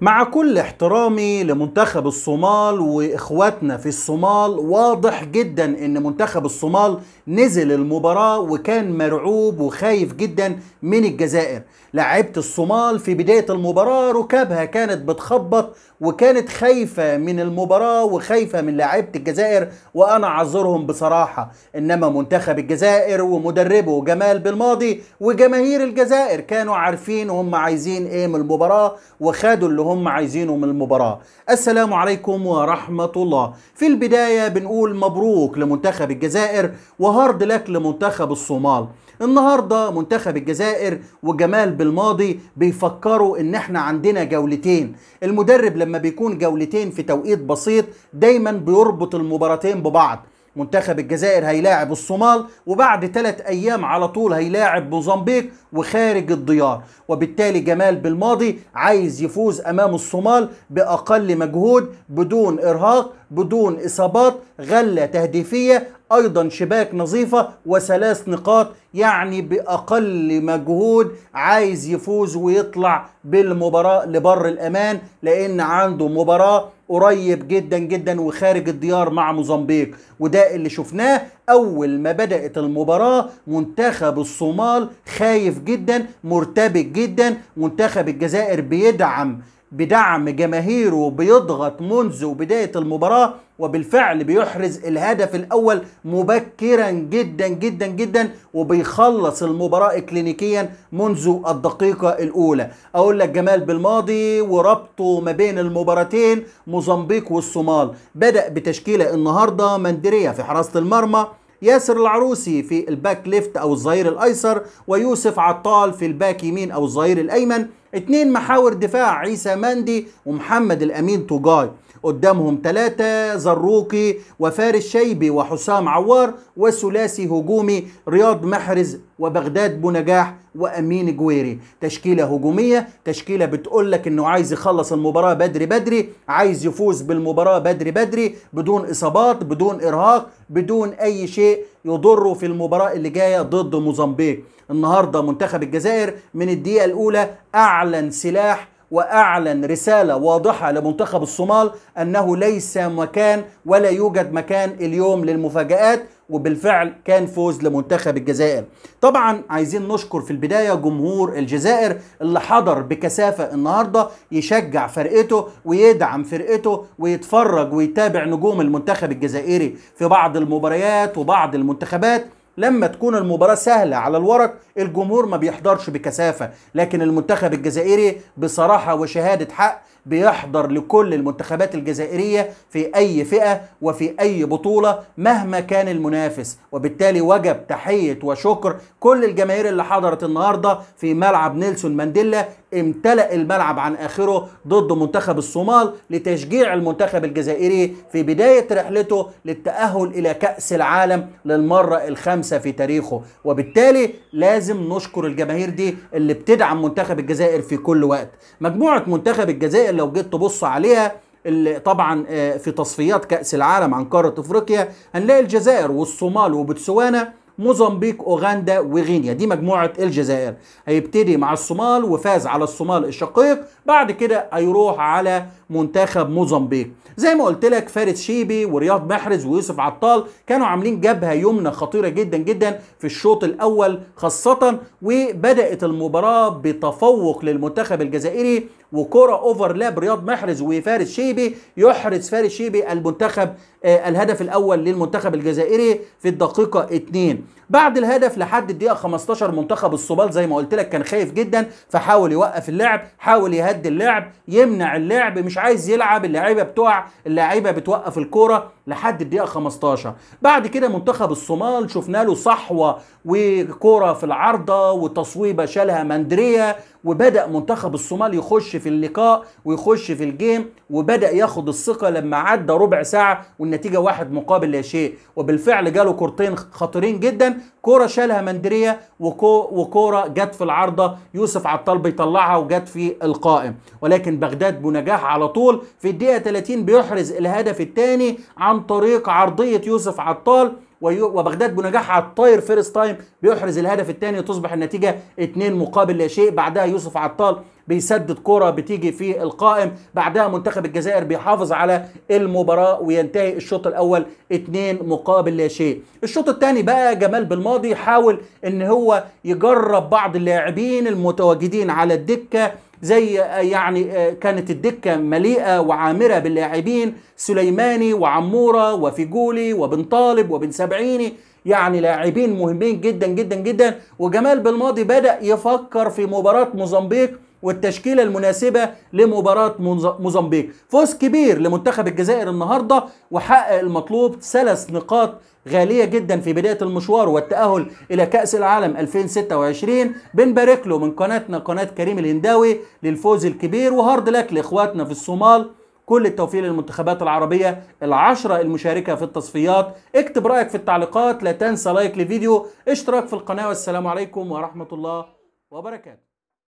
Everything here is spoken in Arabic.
مع كل احترامي لمنتخب الصومال واخواتنا في الصومال واضح جدا ان منتخب الصومال نزل المباراة وكان مرعوب وخايف جدا من الجزائر لعيبة الصومال في بداية المباراة ركابها كانت بتخبط وكانت خايفة من المباراة وخايفة من لعبة الجزائر وانا اعذرهم بصراحة انما منتخب الجزائر ومدربه جمال بالماضي وجماهير الجزائر كانوا عارفين هم عايزين ايه من المباراة وخدوا اللي اللي هم عايزينه من المباراة السلام عليكم ورحمة الله في البداية بنقول مبروك لمنتخب الجزائر وهارد لك لمنتخب الصومال النهاردة منتخب الجزائر وجمال بالماضي بيفكروا ان احنا عندنا جولتين المدرب لما بيكون جولتين في توقيت بسيط دايما بيربط المباراتين ببعض منتخب الجزائر هيلاعب الصومال وبعد ثلاث ايام على طول هيلاعب موزمبيق وخارج الديار وبالتالي جمال بالماضي عايز يفوز امام الصومال باقل مجهود بدون ارهاق بدون اصابات غله تهديفيه ايضا شباك نظيفه وثلاث نقاط يعني باقل مجهود عايز يفوز ويطلع بالمباراه لبر الامان لان عنده مباراه قريب جدا جدا وخارج الديار مع موزمبيق وده اللي شفناه اول ما بدات المباراه منتخب الصومال خايف جدا مرتبك جدا منتخب الجزائر بيدعم بدعم جماهيره بيضغط منذ بداية المباراة وبالفعل بيحرز الهدف الأول مبكرا جدا جدا جدا وبيخلص المباراة كلينيكيا منذ الدقيقة الأولى أقول لك جمال بالماضي وربطه ما بين المباراتين موزمبيق والصومال بدأ بتشكيلة النهاردة مندرية في حراسة المرمى ياسر العروسي في الباك ليفت أو الظهير الأيسر ويوسف عطال في الباك يمين أو الظهير الأيمن اتنين محاور دفاع عيسى مندي ومحمد الامين توجاي قدامهم ثلاثة زروقي وفارس شيبي وحسام عوار وثلاثي هجومي رياض محرز وبغداد بونجاح وامين جويري تشكيله هجوميه تشكيله بتقول لك انه عايز يخلص المباراه بدري بدري عايز يفوز بالمباراه بدري بدري بدون اصابات بدون ارهاق بدون اي شيء يضره في المباراه اللي جايه ضد موزمبيق النهارده منتخب الجزائر من الدقيقه الاولى اعلن سلاح واعلن رساله واضحه لمنتخب الصومال انه ليس مكان ولا يوجد مكان اليوم للمفاجات وبالفعل كان فوز لمنتخب الجزائر طبعا عايزين نشكر في البداية جمهور الجزائر اللي حضر بكثافة النهاردة يشجع فرقته ويدعم فرقته ويتفرج ويتابع نجوم المنتخب الجزائري في بعض المباريات وبعض المنتخبات لما تكون المباراة سهلة على الورق الجمهور ما بيحضرش بكثافة لكن المنتخب الجزائري بصراحة وشهادة حق بيحضر لكل المنتخبات الجزائرية في أي فئة وفي أي بطولة مهما كان المنافس وبالتالي وجب تحية وشكر كل الجماهير اللي حضرت النهاردة في ملعب نيلسون مانديلا امتلأ الملعب عن آخره ضد منتخب الصومال لتشجيع المنتخب الجزائري في بداية رحلته للتأهل إلى كأس العالم للمرة الخامسة في تاريخه وبالتالي لازم نشكر الجماهير دي اللي بتدعم منتخب الجزائر في كل وقت مجموعة منتخب الجزائر لو جيت تبص عليها اللي طبعا آه، في تصفيات كأس العالم عن قارة أفريقيا هنلاقي الجزائر والصومال وبوتسوانا موزمبيق اوغندا وغينيا دي مجموعه الجزائر هيبتدي مع الصومال وفاز على الصومال الشقيق بعد كده هيروح على منتخب موزمبيق زي ما قلت لك فارس شيبي ورياض محرز ويوسف عطال كانوا عاملين جبهه يمنى خطيره جدا جدا في الشوط الاول خاصه وبدات المباراه بتفوق للمنتخب الجزائري وكره اوفرلاب رياض محرز وفارس شيبي يحرز فارس شيبي المنتخب آه، الهدف الاول للمنتخب الجزائري في الدقيقه 2 بعد الهدف لحد الدقيقه 15 منتخب الصبال زي ما قلت لك كان خايف جدا فحاول يوقف اللعب حاول يهدي اللعب يمنع اللعب مش عايز يلعب اللعيبه بتوع اللعيبه بتوقف الكوره لحد الدقيقه 15 بعد كده منتخب الصومال شفنا له صحوه وكوره في العارضه وتصويبه شالها مندريا وبدا منتخب الصومال يخش في اللقاء ويخش في الجيم وبدا ياخد الثقه لما عدى ربع ساعه والنتيجه واحد مقابل لا شيء وبالفعل جاله كورتين خطيرين جدا كوره شالها مندريا وكوره جت في العارضه يوسف عطال بيطلعها وجت في القائم ولكن بغداد بنجاح على طول في الدقيقه 30 بيحرز الهدف الثاني عن طريق عرضيه يوسف عطال وبغداد بنجاح على الطاير فيرست تايم بيحرز الهدف الثاني تصبح النتيجه 2 مقابل لا شيء بعدها يوسف عطال بيسدد كرة بتيجي في القائم بعدها منتخب الجزائر بيحافظ على المباراة وينتهي الشوط الأول 2 مقابل لا شيء الشوط الثاني بقى جمال بالماضي حاول ان هو يجرب بعض اللاعبين المتواجدين على الدكة زي آه، يعني آه، كانت الدكه مليئه وعامره باللاعبين سليماني وعموره وفيجولي وبن طالب وبن سبعيني يعني لاعبين مهمين جدا جدا جدا وجمال بالماضي بدا يفكر في مباراه موزمبيق والتشكيله المناسبه لمباراه موزمبيق فوز كبير لمنتخب الجزائر النهارده وحقق المطلوب ثلاث نقاط غالية جدا في بداية المشوار والتأهل إلى كأس العالم 2026 بنبارك له من قناتنا قناة كريم الهنداوي للفوز الكبير وهارد لك لإخواتنا في الصومال كل التوفيق للمنتخبات العربية العشرة المشاركة في التصفيات اكتب رأيك في التعليقات لا تنسى لايك للفيديو اشتراك في القناة والسلام عليكم ورحمة الله وبركاته